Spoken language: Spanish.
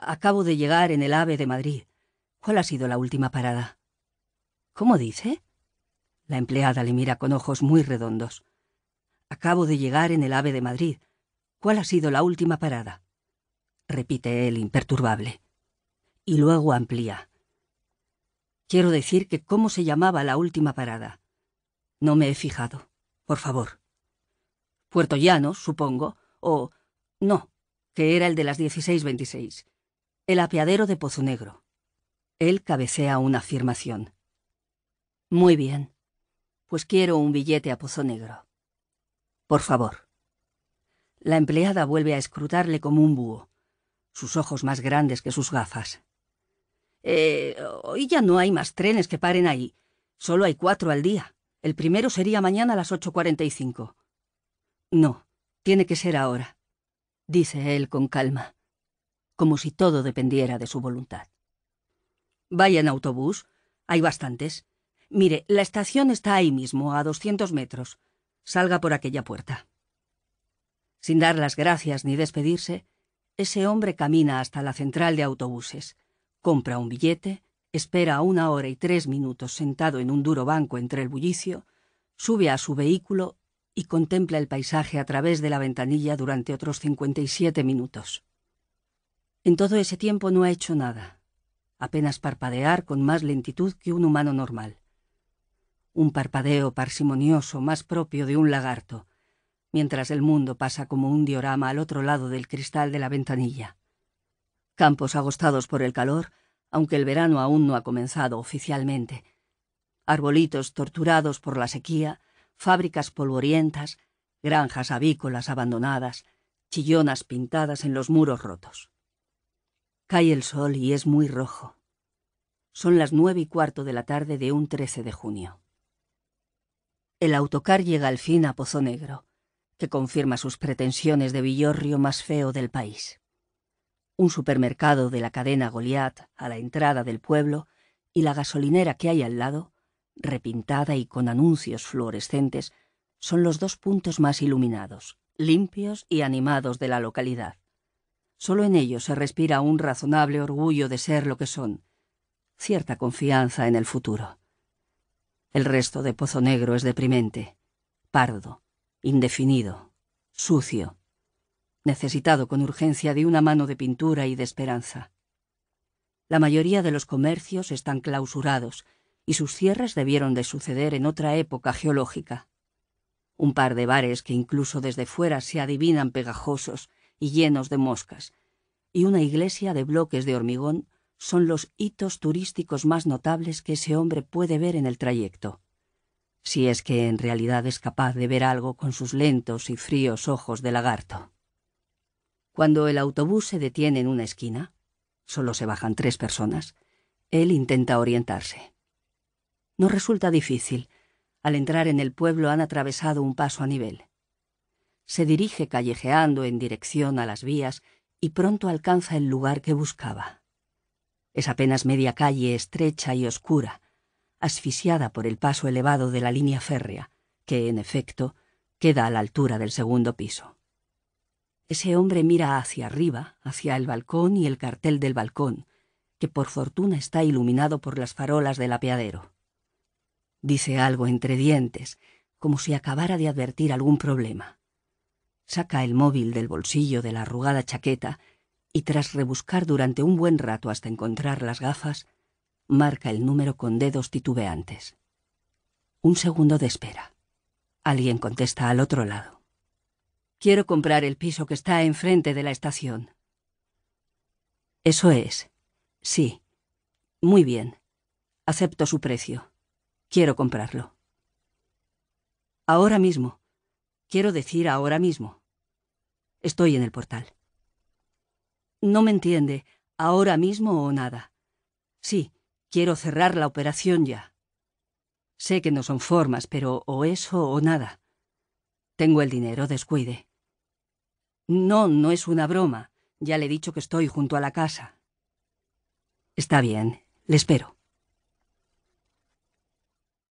Acabo de llegar en el AVE de Madrid. ¿Cuál ha sido la última parada? ¿Cómo dice? La empleada le mira con ojos muy redondos. Acabo de llegar en el AVE de Madrid. ¿Cuál ha sido la última parada? repite él imperturbable. Y luego amplía. Quiero decir que cómo se llamaba la última parada. No me he fijado. Por favor. Puerto Llano, supongo, o no, que era el de las 16.26. El apeadero de Pozo Negro. Él cabecea una afirmación. Muy bien, pues quiero un billete a Pozo Negro. Por favor. La empleada vuelve a escrutarle como un búho, sus ojos más grandes que sus gafas. Eh, hoy ya no hay más trenes que paren ahí. Solo hay cuatro al día. El primero sería mañana a las 8.45. No, tiene que ser ahora, dice él con calma como si todo dependiera de su voluntad. Vaya en autobús, hay bastantes. Mire, la estación está ahí mismo, a doscientos metros. Salga por aquella puerta. Sin dar las gracias ni despedirse, ese hombre camina hasta la central de autobuses, compra un billete, espera una hora y tres minutos sentado en un duro banco entre el bullicio, sube a su vehículo y contempla el paisaje a través de la ventanilla durante otros cincuenta y siete minutos. En todo ese tiempo no ha hecho nada, apenas parpadear con más lentitud que un humano normal. Un parpadeo parsimonioso más propio de un lagarto, mientras el mundo pasa como un diorama al otro lado del cristal de la ventanilla. Campos agostados por el calor, aunque el verano aún no ha comenzado oficialmente. Arbolitos torturados por la sequía, fábricas polvorientas, granjas avícolas abandonadas, chillonas pintadas en los muros rotos. Cae el sol y es muy rojo. Son las nueve y cuarto de la tarde de un 13 de junio. El autocar llega al fin a Pozo Negro, que confirma sus pretensiones de villorrio más feo del país. Un supermercado de la cadena Goliat a la entrada del pueblo y la gasolinera que hay al lado, repintada y con anuncios fluorescentes, son los dos puntos más iluminados, limpios y animados de la localidad. Solo en ellos se respira un razonable orgullo de ser lo que son, cierta confianza en el futuro. El resto de Pozo Negro es deprimente, pardo, indefinido, sucio, necesitado con urgencia de una mano de pintura y de esperanza. La mayoría de los comercios están clausurados y sus cierres debieron de suceder en otra época geológica. Un par de bares que incluso desde fuera se adivinan pegajosos y llenos de moscas, y una iglesia de bloques de hormigón son los hitos turísticos más notables que ese hombre puede ver en el trayecto. Si es que en realidad es capaz de ver algo con sus lentos y fríos ojos de lagarto. Cuando el autobús se detiene en una esquina, solo se bajan tres personas, él intenta orientarse. No resulta difícil. Al entrar en el pueblo han atravesado un paso a nivel se dirige callejeando en dirección a las vías y pronto alcanza el lugar que buscaba. Es apenas media calle estrecha y oscura, asfixiada por el paso elevado de la línea férrea, que, en efecto, queda a la altura del segundo piso. Ese hombre mira hacia arriba, hacia el balcón y el cartel del balcón, que por fortuna está iluminado por las farolas del apeadero. Dice algo entre dientes, como si acabara de advertir algún problema saca el móvil del bolsillo de la arrugada chaqueta y tras rebuscar durante un buen rato hasta encontrar las gafas, marca el número con dedos titubeantes. Un segundo de espera. Alguien contesta al otro lado. Quiero comprar el piso que está enfrente de la estación. Eso es. Sí. Muy bien. Acepto su precio. Quiero comprarlo. Ahora mismo. Quiero decir ahora mismo. Estoy en el portal. No me entiende, ahora mismo o nada. Sí, quiero cerrar la operación ya. Sé que no son formas, pero o eso o nada. Tengo el dinero, descuide. No, no es una broma. Ya le he dicho que estoy junto a la casa. Está bien, le espero.